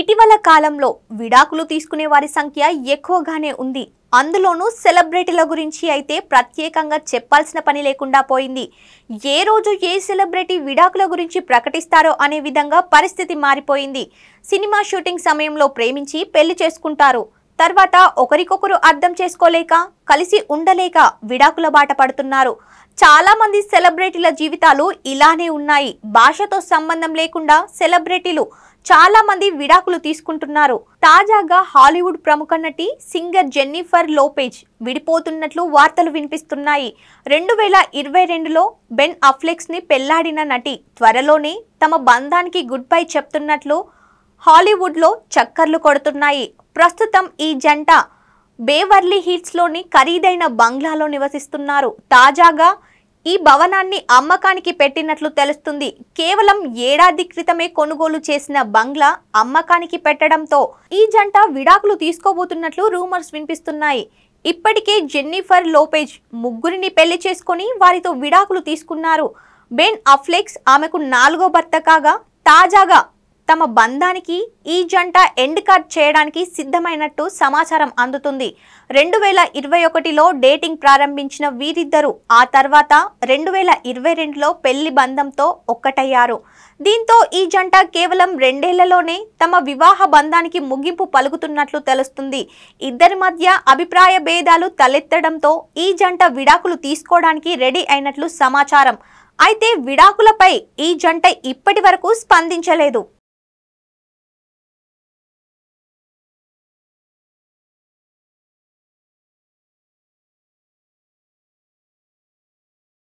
ఇటీవల కాలంలో విడాకులు తీసుకునే వారి సంఖ్య ఎక్కువగానే ఉంది అందులోనూ సెలబ్రిటీల గురించి అయితే ప్రత్యేకంగా చెప్పాల్సిన పని లేకుండా పోయింది ఏ రోజు ఏ సెలబ్రిటీ విడాకుల గురించి ప్రకటిస్తారో అనే విధంగా పరిస్థితి మారిపోయింది సినిమా షూటింగ్ సమయంలో ప్రేమించి పెళ్లి చేసుకుంటారు తర్వాత ఒకరికొకరు అర్థం చేసుకోలేక కలిసి ఉండలేక విడాకుల బాట పడుతున్నారు చాలామంది సెలబ్రిటీల జీవితాలు ఇలానే ఉన్నాయి భాషతో సంబంధం లేకుండా సెలబ్రిటీలు చాలామంది విడాకులు తీసుకుంటున్నారు తాజాగా హాలీవుడ్ ప్రముఖ నటి సింగర్ జెన్నిఫర్ లోపేజ్ విడిపోతున్నట్లు వార్తలు వినిపిస్తున్నాయి రెండు వేల ఇరవై రెండులో బెన్ అఫ్లెక్స్ని పెళ్లాడిన నటి త్వరలోనే తమ బంధానికి గుడ్ బై చెప్తున్నట్లు హాలీవుడ్లో చక్కర్లు కొడుతున్నాయి ప్రస్తుతం ఈ జంట బేవర్లీ లోని ఖరీదైన బంగ్లాలో నివసిస్తున్నారు తాజాగా ఈ భవనాన్ని అమ్మకానికి పెట్టినట్లు తెలుస్తుంది కేవలం ఏడాది క్రితమే కొనుగోలు చేసిన బంగ్లా అమ్మకానికి పెట్టడంతో ఈ జంట విడాకులు తీసుకోబోతున్నట్లు రూమర్స్ వినిపిస్తున్నాయి ఇప్పటికే జెన్నిఫర్ లోపేజ్ ముగ్గురిని పెళ్లి చేసుకుని వారితో విడాకులు తీసుకున్నారు బెన్ అఫ్లెక్స్ ఆమెకు నాలుగో భర్త కాగా తాజాగా తమ బంధానికి ఈ జంట ఎండ్ కార్డ్ చేయడానికి సిద్ధమైనట్టు సమాచారం అందుతుంది రెండు వేల ఇరవై ఒకటిలో డేటింగ్ ప్రారంభించిన వీరిద్దరూ ఆ తర్వాత రెండు వేల ఇరవై రెండులో పెళ్లి బంధంతో ఒక్కటయ్యారు దీంతో ఈ జంట కేవలం రెండేళ్లలోనే తమ వివాహ బంధానికి ముగింపు పలుకుతున్నట్లు తెలుస్తుంది ఇద్దరి మధ్య అభిప్రాయ భేదాలు తలెత్తడంతో ఈ జంట విడాకులు తీసుకోవడానికి రెడీ అయినట్లు సమాచారం అయితే విడాకులపై ఈ జంట ఇప్పటి వరకు స్పందించలేదు